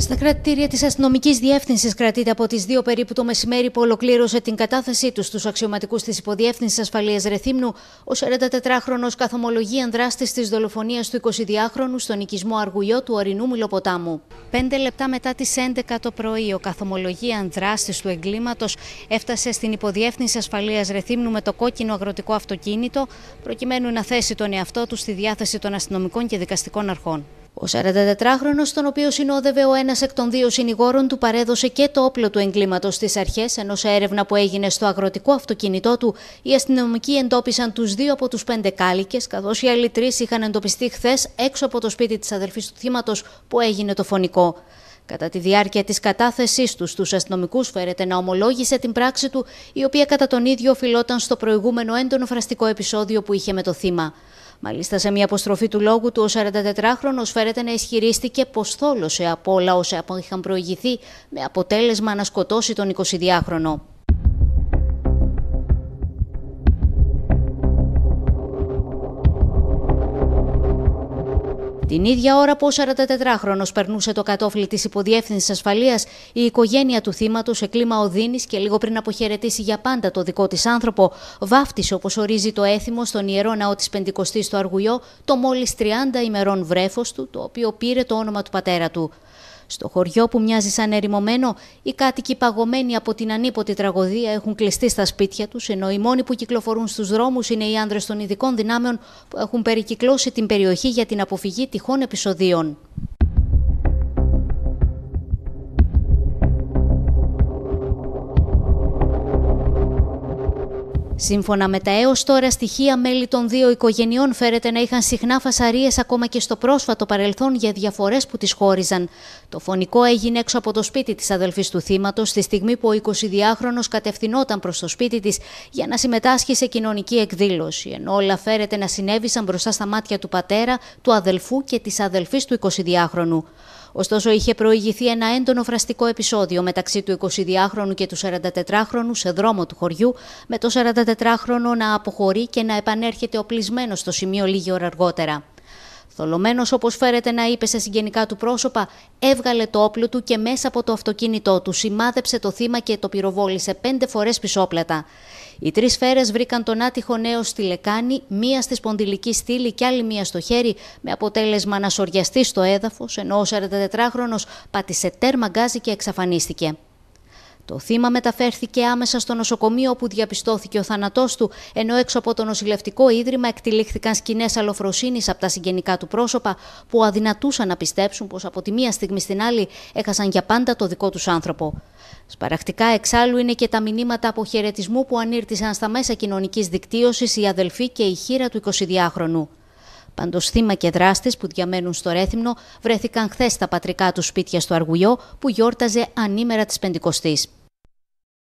Στα κρατήρια της αστυνομικής διεύθυνσης κρατείται από τις 2 περίπου το μεσημέρι που ολοκλήρωσε την κατάθεσή τους στους αξιωματικούς της υποδιεύθυνσης ασφαλείας Ρεθύμνου ο 44χρονο καθομολογίαν δράστη της δολοφονίας του 22χρονου στον οικισμό Αργουλιό του Ορεινού Μιλοποτάμου. Πέντε λεπτά μετά τις 11 το πρωί, ο καθομολογίαν ανδράστης του εγκλήματος έφτασε στην υποδιεύθυνση ασφαλείας Ρεθύμνου με το κόκκινο αγροτικό αυτοκίνητο, προκειμένου να θέσει τον εαυτό του στη διάθεση των αστυνομικών και δικαστικών αρχών. Ο 44χρονο, τον οποίο συνόδευε ο ένας εκ των δύο συνηγόρων του, παρέδωσε και το όπλο του εγκλήματος στις αρχές, ενώ σε έρευνα που έγινε στο αγροτικό αυτοκίνητό του, οι αστυνομικοί εντόπισαν τους δύο από τους πέντε κάλικες, καθώς οι άλλοι τρεις είχαν εντοπιστεί χθες έξω από το σπίτι της αδελφής του θύματος που έγινε το φωνικό. Κατά τη διάρκεια της κατάθεσής τους στου αστυνομικούς, φέρεται να ομολόγησε την πράξη του, η οποία κατά τον ίδιο οφειλόταν στο προηγούμενο έντονο φραστικό επεισόδιο που είχε με το θύμα. Μάλιστα, σε μια αποστροφή του λόγου του, ο 44χρονο φέρεται να ισχυρίστηκε πως θόλωσε από όλα όσα είχαν προηγηθεί, με αποτέλεσμα να σκοτώσει τον 22χρονο. Την ίδια ώρα που ο 44χρονο περνούσε το κατόφλι της υποδιεύθυνσης ασφαλείας, η οικογένεια του θύματος σε κλίμα οδύνης και λίγο πριν αποχαιρετήσει για πάντα το δικό της άνθρωπο, βάφτισε όπως ορίζει το έθιμο στον ιερό ναό της Πεντηκοστής στο Αργουλιό το μόλις 30 ημερών βρέφος του, το οποίο πήρε το όνομα του πατέρα του. Στο χωριό που μοιάζει σαν ερημωμένο, οι κάτοικοι παγωμένοι από την ανίποτη τραγωδία έχουν κλειστεί στα σπίτια τους, ενώ οι μόνοι που κυκλοφορούν στους δρόμους είναι οι άνδρε των ειδικών δυνάμεων που έχουν περικυκλώσει την περιοχή για την αποφυγή τυχών επεισοδίων. Σύμφωνα με τα έως τώρα στοιχεία, μέλη των δύο οικογενειών φέρεται να είχαν συχνά φασαρίες ακόμα και στο πρόσφατο παρελθόν για διαφορές που τις χώριζαν. Το φωνικό έγινε έξω από το σπίτι της αδελφής του θύματος, τη στιγμή που ο 22 χρονος κατευθυνόταν προς το σπίτι της για να συμμετάσχει σε κοινωνική εκδήλωση. Ενώ όλα φέρεται να συνέβησαν μπροστά στα μάτια του πατέρα, του αδελφού και της αδελφής του 22χρονου. Ωστόσο, είχε προηγηθεί ένα έντονο φραστικό επεισόδιο μεταξύ του 22χρονου και του 44χρονου σε δρόμο του χωριού, με το 44χρονο να αποχωρεί και να επανέρχεται οπλισμένος στο σημείο λίγη ώρα αργότερα. Θολωμένος όπως φέρεται να είπε σε συγγενικά του πρόσωπα, έβγαλε το όπλο του και μέσα από το αυτοκίνητό του σημάδεψε το θύμα και το πυροβόλησε πέντε φορές πισόπλατα. Οι τρεις σφαίρες βρήκαν τον άτυχο νέο στη λεκάνη, μία στη σπονδυλική στήλη και άλλη μία στο χέρι, με αποτέλεσμα να σοριαστεί στο έδαφος, ενώ ο 44χρονο πάτησε τέρμα γκάζι και εξαφανίστηκε. Το θύμα μεταφέρθηκε άμεσα στο νοσοκομείο όπου διαπιστώθηκε ο θάνατός του, ενώ έξω από το νοσηλευτικό ίδρυμα εκτελήχθηκαν σκηνές αλλοφροσύνη από τα συγγενικά του πρόσωπα, που αδυνατούσαν να πιστέψουν πως από τη μία στιγμή στην άλλη έχασαν για πάντα το δικό τους άνθρωπο. Σπαρακτικά εξάλλου είναι και τα μηνύματα αποχαιρετισμού που ανήρτησαν στα μέσα κοινωνικής δικτύωσης οι αδελφοί και η χείρα του 22χρονου. Πάντως, θύμα και δράστε που διαμένουν στο Ρέθυμνο βρέθηκαν χθες στα πατρικά του σπίτια στο Αργουλιό που γιόρταζε ανήμερα της Πεντηκοστής.